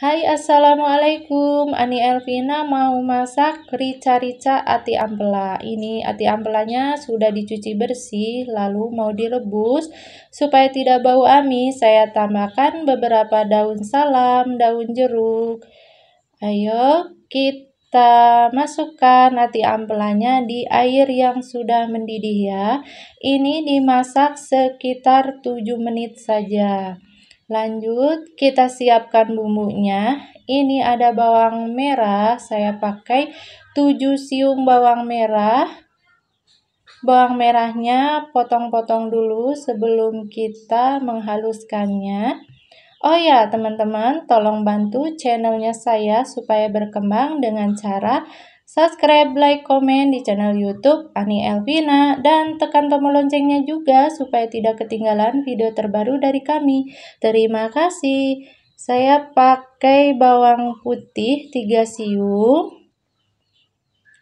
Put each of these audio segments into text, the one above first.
Hai assalamualaikum Ani Elvina mau masak rica-rica ati ampela Ini ati ampelanya sudah dicuci bersih lalu mau direbus Supaya tidak bau amis saya tambahkan beberapa daun salam, daun jeruk Ayo kita masukkan ati ampelanya di air yang sudah mendidih ya Ini dimasak sekitar 7 menit saja Lanjut, kita siapkan bumbunya. Ini ada bawang merah, saya pakai 7 siung bawang merah. Bawang merahnya potong-potong dulu sebelum kita menghaluskannya. Oh ya, teman-teman, tolong bantu channelnya saya supaya berkembang dengan cara Subscribe, like, komen di channel YouTube Ani Elvina dan tekan tombol loncengnya juga supaya tidak ketinggalan video terbaru dari kami. Terima kasih. Saya pakai bawang putih 3 siung.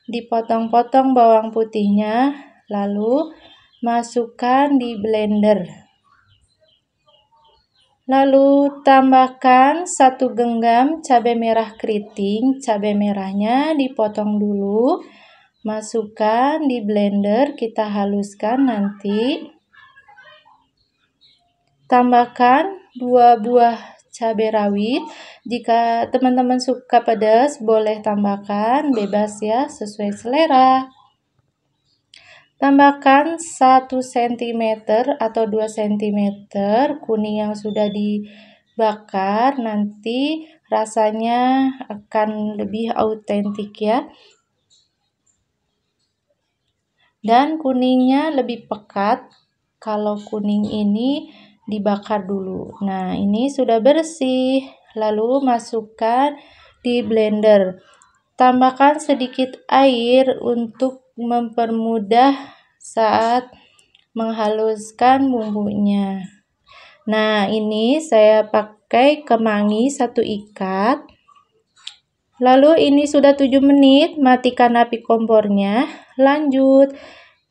Dipotong-potong bawang putihnya, lalu masukkan di blender. Lalu tambahkan satu genggam cabai merah keriting, cabai merahnya dipotong dulu, masukkan di blender, kita haluskan nanti. Tambahkan dua buah cabai rawit, jika teman-teman suka pedas boleh tambahkan, bebas ya, sesuai selera. Tambahkan 1 cm atau 2 cm kuning yang sudah dibakar. Nanti rasanya akan lebih autentik ya. Dan kuningnya lebih pekat kalau kuning ini dibakar dulu. Nah, ini sudah bersih. Lalu masukkan di blender. Tambahkan sedikit air untuk mempermudah saat menghaluskan bumbunya. Nah, ini saya pakai kemangi satu ikat. Lalu ini sudah 7 menit, matikan api kompornya. Lanjut,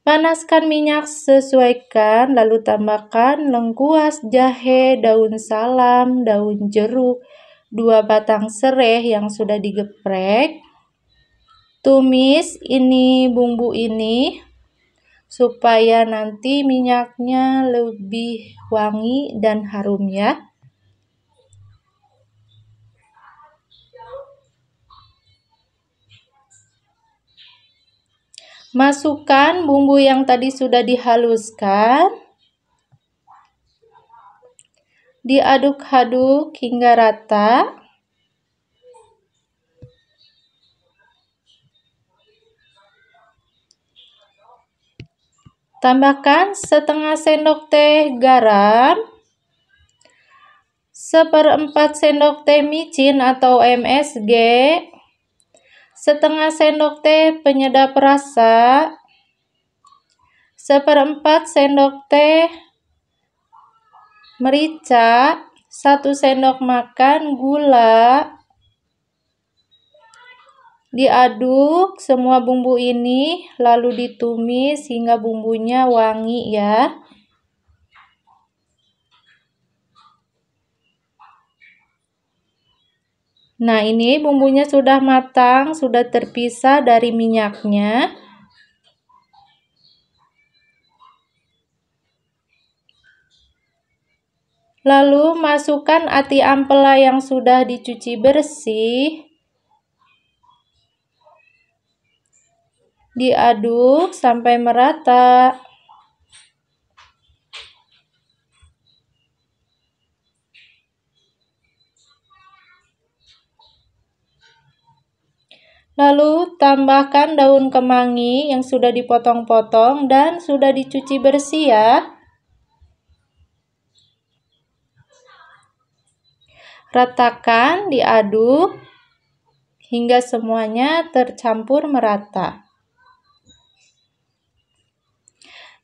panaskan minyak sesuaikan, lalu tambahkan lengkuas, jahe, daun salam, daun jeruk, dua batang serai yang sudah digeprek, tumis ini bumbu ini supaya nanti minyaknya lebih wangi dan harum ya masukkan bumbu yang tadi sudah dihaluskan diaduk-aduk hingga rata Tambahkan setengah sendok teh garam, seperempat sendok teh micin atau MSG, setengah sendok teh penyedap rasa, seperempat sendok teh merica, satu sendok makan gula, Diaduk semua bumbu ini lalu ditumis hingga bumbunya wangi ya. Nah ini bumbunya sudah matang, sudah terpisah dari minyaknya. Lalu masukkan ati ampela yang sudah dicuci bersih. diaduk sampai merata. Lalu tambahkan daun kemangi yang sudah dipotong-potong dan sudah dicuci bersih ya. Ratakan, diaduk hingga semuanya tercampur merata.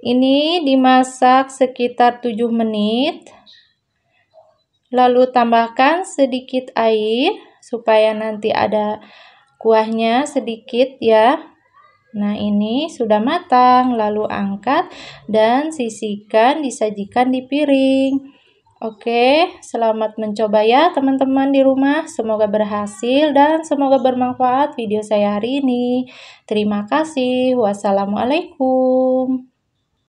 Ini dimasak sekitar 7 menit. Lalu tambahkan sedikit air supaya nanti ada kuahnya sedikit ya. Nah, ini sudah matang, lalu angkat dan sisihkan disajikan di piring. Oke, selamat mencoba ya teman-teman di rumah. Semoga berhasil dan semoga bermanfaat video saya hari ini. Terima kasih. Wassalamualaikum.